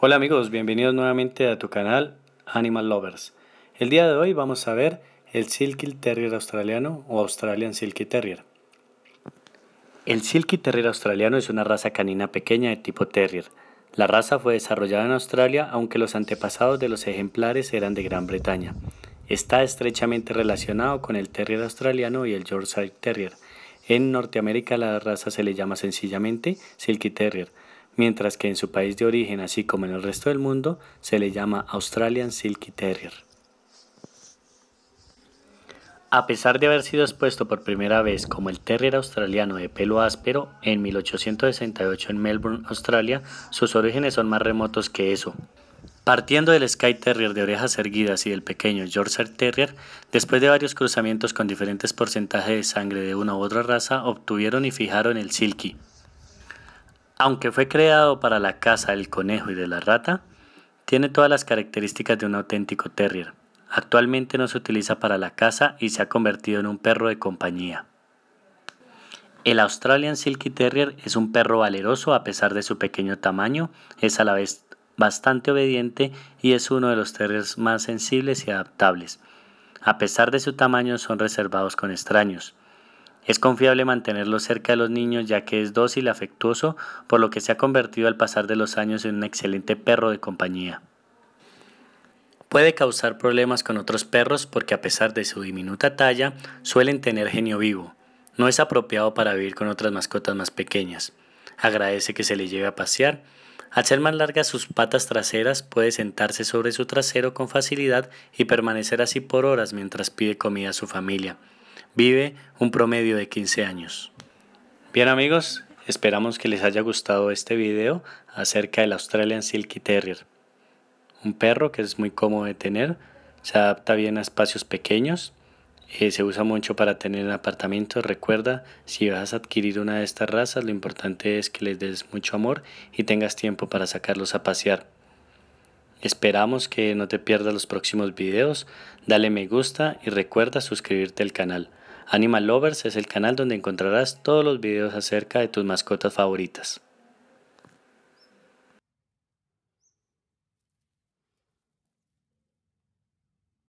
Hola amigos, bienvenidos nuevamente a tu canal Animal Lovers. El día de hoy vamos a ver el Silky Terrier australiano o Australian Silky Terrier. El Silky Terrier australiano es una raza canina pequeña de tipo terrier. La raza fue desarrollada en Australia aunque los antepasados de los ejemplares eran de Gran Bretaña. Está estrechamente relacionado con el Terrier australiano y el Yorkshire Terrier. En Norteamérica la raza se le llama sencillamente Silky Terrier mientras que en su país de origen, así como en el resto del mundo, se le llama Australian Silky Terrier. A pesar de haber sido expuesto por primera vez como el terrier australiano de pelo áspero en 1868 en Melbourne, Australia, sus orígenes son más remotos que eso. Partiendo del Sky Terrier de orejas erguidas y del pequeño Yorkshire Terrier, después de varios cruzamientos con diferentes porcentajes de sangre de una u otra raza, obtuvieron y fijaron el Silky. Aunque fue creado para la caza del conejo y de la rata, tiene todas las características de un auténtico terrier. Actualmente no se utiliza para la caza y se ha convertido en un perro de compañía. El Australian Silky Terrier es un perro valeroso a pesar de su pequeño tamaño, es a la vez bastante obediente y es uno de los terriers más sensibles y adaptables. A pesar de su tamaño son reservados con extraños. Es confiable mantenerlo cerca de los niños ya que es dócil, y afectuoso, por lo que se ha convertido al pasar de los años en un excelente perro de compañía. Puede causar problemas con otros perros porque a pesar de su diminuta talla suelen tener genio vivo. No es apropiado para vivir con otras mascotas más pequeñas. Agradece que se le lleve a pasear. Al ser más largas sus patas traseras puede sentarse sobre su trasero con facilidad y permanecer así por horas mientras pide comida a su familia vive un promedio de 15 años. Bien amigos, esperamos que les haya gustado este video acerca del Australian Silky Terrier. Un perro que es muy cómodo de tener, se adapta bien a espacios pequeños, eh, se usa mucho para tener en apartamentos. Recuerda, si vas a adquirir una de estas razas, lo importante es que les des mucho amor y tengas tiempo para sacarlos a pasear. Esperamos que no te pierdas los próximos videos, dale me gusta y recuerda suscribirte al canal. Animal Lovers es el canal donde encontrarás todos los videos acerca de tus mascotas favoritas.